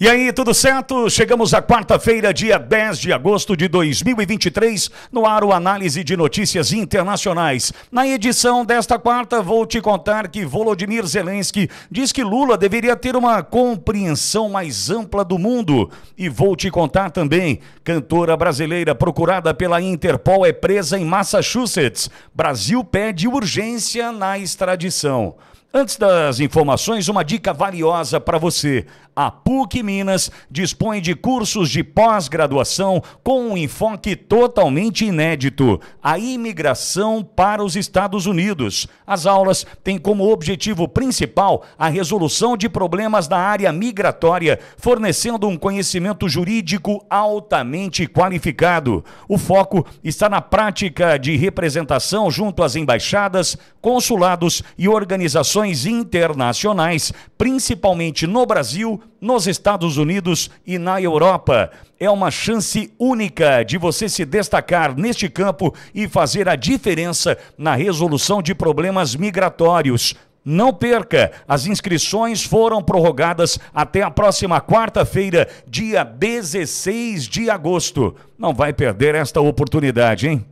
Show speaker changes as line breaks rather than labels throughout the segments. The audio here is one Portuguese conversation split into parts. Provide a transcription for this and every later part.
E aí, tudo certo? Chegamos à quarta-feira, dia 10 de agosto de 2023, no ar o Análise de Notícias Internacionais. Na edição desta quarta, vou te contar que Volodymyr Zelensky diz que Lula deveria ter uma compreensão mais ampla do mundo. E vou te contar também: cantora brasileira procurada pela Interpol é presa em Massachusetts. Brasil pede urgência na extradição. Antes das informações, uma dica valiosa para você. A PUC Minas dispõe de cursos de pós-graduação com um enfoque totalmente inédito: a imigração para os Estados Unidos. As aulas têm como objetivo principal a resolução de problemas da área migratória, fornecendo um conhecimento jurídico altamente qualificado. O foco está na prática de representação junto às embaixadas, consulados e organizações internacionais, principalmente no Brasil, nos Estados Unidos e na Europa. É uma chance única de você se destacar neste campo e fazer a diferença na resolução de problemas migratórios. Não perca! As inscrições foram prorrogadas até a próxima quarta-feira, dia 16 de agosto. Não vai perder esta oportunidade, hein?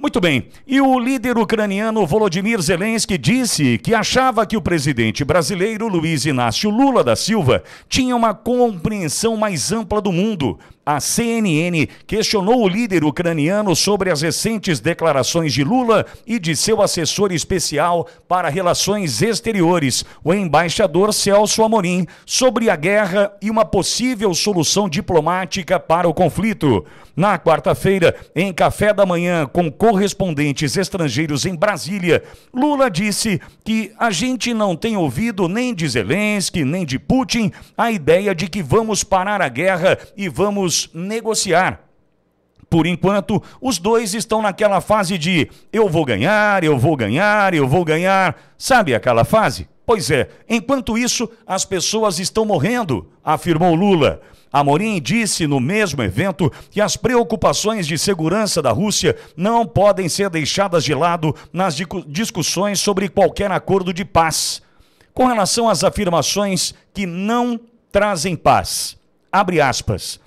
Muito bem. E o líder ucraniano Volodymyr Zelensky disse que achava que o presidente brasileiro Luiz Inácio Lula da Silva tinha uma compreensão mais ampla do mundo, a CNN questionou o líder ucraniano sobre as recentes declarações de Lula e de seu assessor especial para relações exteriores, o embaixador Celso Amorim, sobre a guerra e uma possível solução diplomática para o conflito. Na quarta-feira, em café da manhã com correspondentes estrangeiros em Brasília, Lula disse que a gente não tem ouvido nem de Zelensky, nem de Putin a ideia de que vamos parar a guerra e vamos negociar. Por enquanto, os dois estão naquela fase de eu vou ganhar, eu vou ganhar, eu vou ganhar. Sabe aquela fase? Pois é, enquanto isso, as pessoas estão morrendo, afirmou Lula. Amorim disse no mesmo evento que as preocupações de segurança da Rússia não podem ser deixadas de lado nas discussões sobre qualquer acordo de paz. Com relação às afirmações que não trazem paz, abre aspas.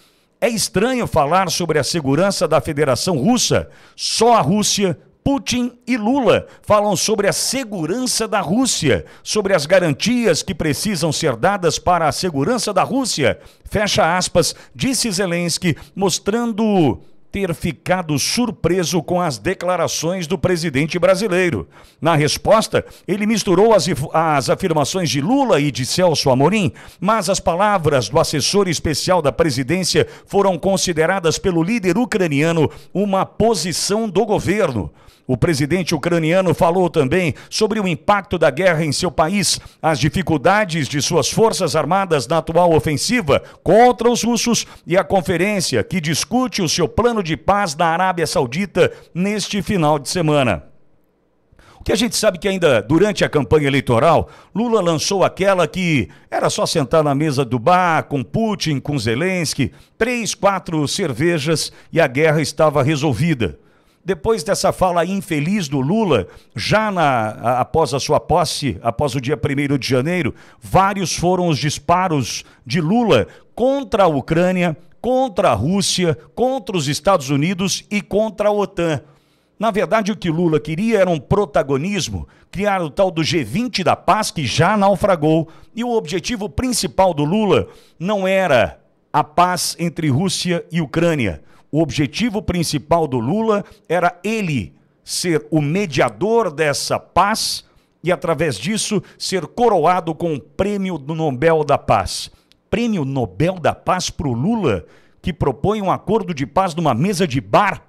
É estranho falar sobre a segurança da Federação Russa. Só a Rússia Putin e Lula falam sobre a segurança da Rússia, sobre as garantias que precisam ser dadas para a segurança da Rússia. Fecha aspas, disse Zelensky, mostrando ter ficado surpreso com as declarações do presidente brasileiro. Na resposta, ele misturou as, as afirmações de Lula e de Celso Amorim, mas as palavras do assessor especial da presidência foram consideradas pelo líder ucraniano uma posição do governo. O presidente ucraniano falou também sobre o impacto da guerra em seu país, as dificuldades de suas forças armadas na atual ofensiva contra os russos e a conferência que discute o seu plano Plano de Paz da Arábia Saudita neste final de semana. O que a gente sabe que ainda durante a campanha eleitoral, Lula lançou aquela que era só sentar na mesa do bar com Putin, com Zelensky, três, quatro cervejas e a guerra estava resolvida. Depois dessa fala infeliz do Lula, já na, a, após a sua posse, após o dia 1 de janeiro, vários foram os disparos de Lula contra a Ucrânia, contra a Rússia, contra os Estados Unidos e contra a OTAN. Na verdade, o que Lula queria era um protagonismo, criar o tal do G20 da paz que já naufragou. E o objetivo principal do Lula não era a paz entre Rússia e Ucrânia. O objetivo principal do Lula era ele ser o mediador dessa paz e, através disso, ser coroado com o Prêmio do Nobel da Paz prêmio Nobel da Paz para o Lula, que propõe um acordo de paz numa mesa de bar?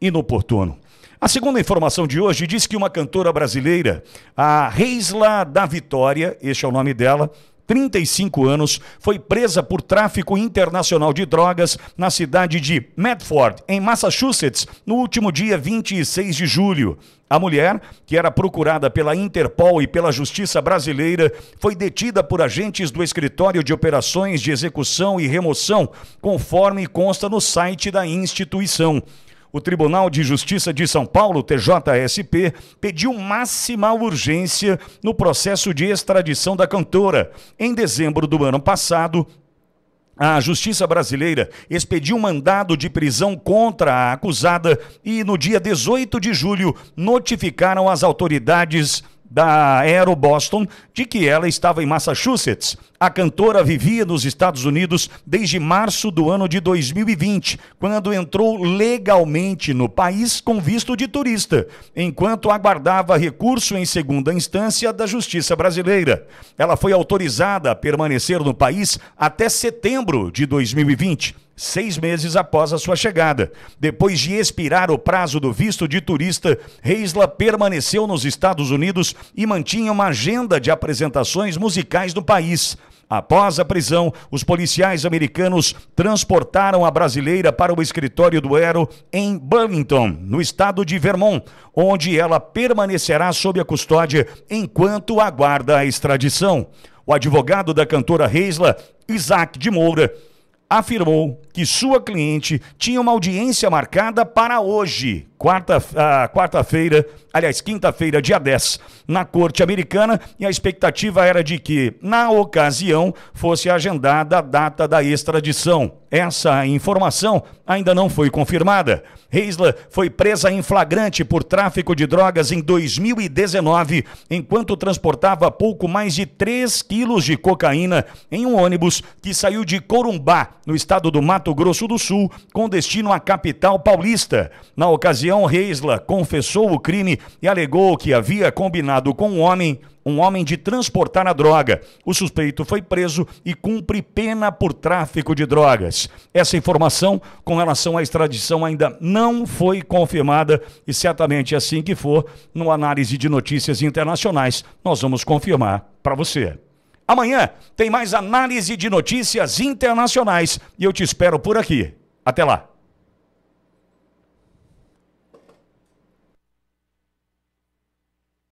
Inoportuno. A segunda informação de hoje diz que uma cantora brasileira, a Reisla da Vitória, este é o nome dela, 35 anos, foi presa por tráfico internacional de drogas na cidade de Medford, em Massachusetts, no último dia 26 de julho. A mulher, que era procurada pela Interpol e pela Justiça Brasileira, foi detida por agentes do Escritório de Operações de Execução e Remoção, conforme consta no site da instituição o Tribunal de Justiça de São Paulo, TJSP, pediu máxima urgência no processo de extradição da cantora. Em dezembro do ano passado, a justiça brasileira expediu mandado de prisão contra a acusada e, no dia 18 de julho, notificaram as autoridades da Aero Boston de que ela estava em Massachusetts. A cantora vivia nos Estados Unidos desde março do ano de 2020, quando entrou legalmente no país com visto de turista, enquanto aguardava recurso em segunda instância da Justiça Brasileira. Ela foi autorizada a permanecer no país até setembro de 2020 seis meses após a sua chegada. Depois de expirar o prazo do visto de turista, Reisla permaneceu nos Estados Unidos e mantinha uma agenda de apresentações musicais no país. Após a prisão, os policiais americanos transportaram a brasileira para o escritório do Aero em Burlington, no estado de Vermont, onde ela permanecerá sob a custódia enquanto aguarda a extradição. O advogado da cantora Reisla, Isaac de Moura, afirmou que sua cliente tinha uma audiência marcada para hoje quarta, ah, quarta-feira, aliás, quinta-feira, dia 10, na Corte Americana, e a expectativa era de que, na ocasião, fosse agendada a data da extradição. Essa informação ainda não foi confirmada. Reisla foi presa em flagrante por tráfico de drogas em 2019, enquanto transportava pouco mais de 3 quilos de cocaína em um ônibus que saiu de Corumbá, no estado do Mato Grosso do Sul, com destino à capital paulista. Na ocasião, Leon Reisla confessou o crime e alegou que havia combinado com um homem um homem de transportar a droga. O suspeito foi preso e cumpre pena por tráfico de drogas. Essa informação com relação à extradição ainda não foi confirmada e certamente assim que for, no análise de notícias internacionais, nós vamos confirmar para você. Amanhã tem mais análise de notícias internacionais e eu te espero por aqui. Até lá.